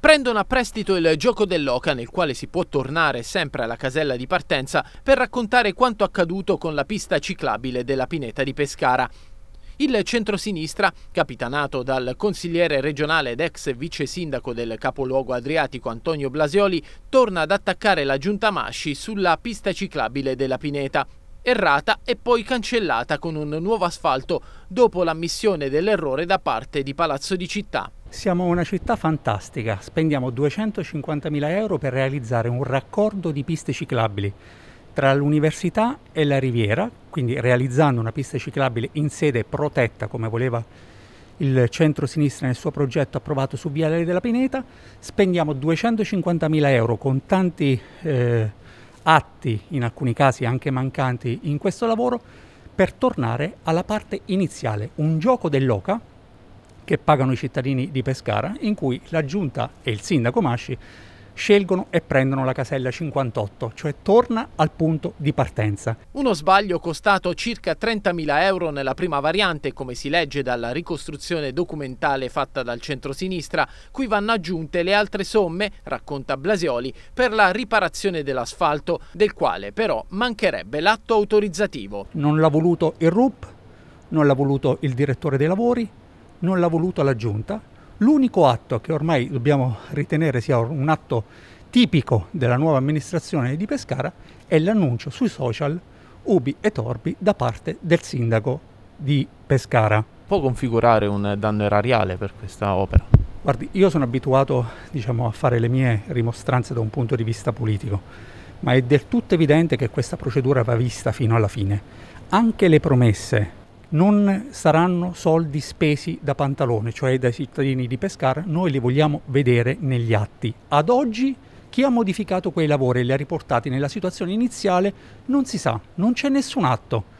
Prendono a prestito il gioco dell'oca nel quale si può tornare sempre alla casella di partenza per raccontare quanto accaduto con la pista ciclabile della Pineta di Pescara. Il centrosinistra, capitanato dal consigliere regionale ed ex vice sindaco del capoluogo adriatico Antonio Blasioli, torna ad attaccare la giunta Masci sulla pista ciclabile della Pineta, errata e poi cancellata con un nuovo asfalto dopo l'ammissione dell'errore da parte di Palazzo di Città. Siamo una città fantastica, spendiamo 250.000 euro per realizzare un raccordo di piste ciclabili tra l'università e la riviera, quindi realizzando una pista ciclabile in sede protetta come voleva il centro-sinistra nel suo progetto approvato su Viale della Pineta, spendiamo 250.000 euro con tanti eh, atti, in alcuni casi anche mancanti, in questo lavoro, per tornare alla parte iniziale, un gioco dell'oca che pagano i cittadini di Pescara, in cui la giunta e il sindaco Masci scelgono e prendono la casella 58, cioè torna al punto di partenza. Uno sbaglio costato circa 30.000 euro nella prima variante, come si legge dalla ricostruzione documentale fatta dal centro-sinistra, cui vanno aggiunte le altre somme, racconta Blasioli, per la riparazione dell'asfalto, del quale però mancherebbe l'atto autorizzativo. Non l'ha voluto il RUP, non l'ha voluto il direttore dei lavori, non l'ha voluto la giunta. L'unico atto che ormai dobbiamo ritenere sia un atto tipico della nuova amministrazione di Pescara è l'annuncio sui social Ubi e Torbi da parte del sindaco di Pescara. Può configurare un danno erariale per questa opera? Guardi, io sono abituato diciamo, a fare le mie rimostranze da un punto di vista politico, ma è del tutto evidente che questa procedura va vista fino alla fine. Anche le promesse non saranno soldi spesi da Pantalone, cioè dai cittadini di Pescara, noi li vogliamo vedere negli atti. Ad oggi chi ha modificato quei lavori e li ha riportati nella situazione iniziale non si sa, non c'è nessun atto.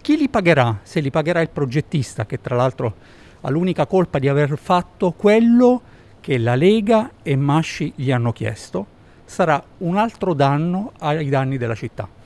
Chi li pagherà? Se li pagherà il progettista, che tra l'altro ha l'unica colpa di aver fatto quello che la Lega e Masci gli hanno chiesto, sarà un altro danno ai danni della città.